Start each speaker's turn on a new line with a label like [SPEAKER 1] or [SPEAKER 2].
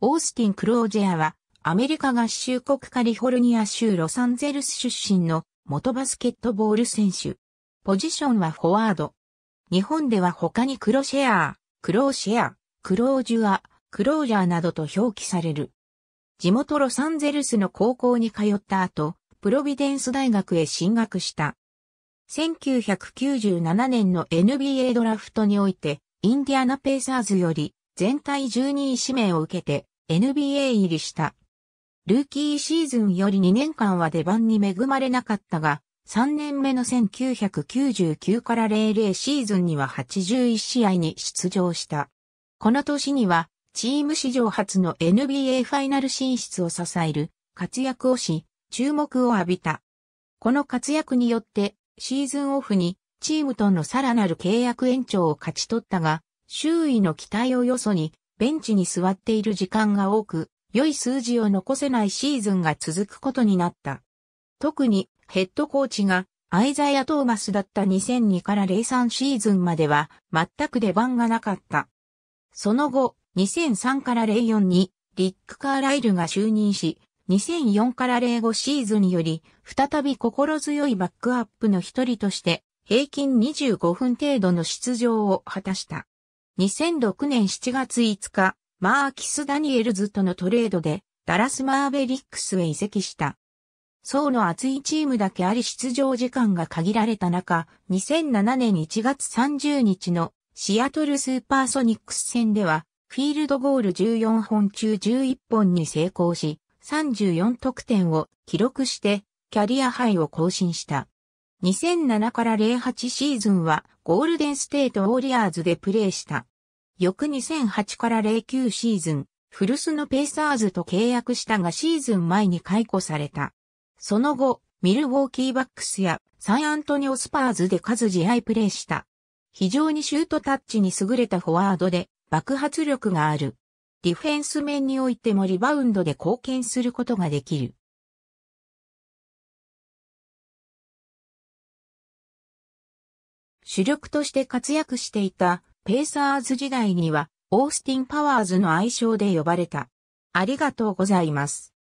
[SPEAKER 1] オースティン・クロージェアは、アメリカ合衆国カリフォルニア州ロサンゼルス出身の元バスケットボール選手。ポジションはフォワード。日本では他にクロシェアー、クローシェア、クロージュア、クロージャーなどと表記される。地元ロサンゼルスの高校に通った後、プロビデンス大学へ進学した。1997年の NBA ドラフトにおいて、インディアナペイサーズより全体12位指名を受けて、NBA 入りした。ルーキーシーズンより2年間は出番に恵まれなかったが、3年目の1999から00シーズンには81試合に出場した。この年には、チーム史上初の NBA ファイナル進出を支える活躍をし、注目を浴びた。この活躍によって、シーズンオフにチームとのさらなる契約延長を勝ち取ったが、周囲の期待をよそにベンチに座っている時間が多く、良い数字を残せないシーズンが続くことになった。特にヘッドコーチがアイザイア・トーマスだった2002から03シーズンまでは全く出番がなかった。その後、2003から04にリック・カーライルが就任し、2004から05シーズンより再び心強いバックアップの一人として平均25分程度の出場を果たした。2006年7月5日、マーキス・ダニエルズとのトレードで、ダラス・マーベリックスへ移籍した。層の厚いチームだけあり出場時間が限られた中、2007年1月30日のシアトルスーパーソニックス戦では、フィールドゴール14本中11本に成功し、34得点を記録してキャリアハイを更新した。2007から08シーズンはゴールデンステートウォリアーズでプレーした。翌2008から09シーズン、フルスのペイサーズと契約したがシーズン前に解雇された。その後、ミルウォーキーバックスやサンアントニオスパーズで数試合プレーした。非常にシュートタッチに優れたフォワードで爆発力がある。ディフェンス面においてもリバウンドで貢献することができる。主力として活躍していたペーサーズ時代にはオースティン・パワーズの愛称で呼ばれた。ありがとうございます。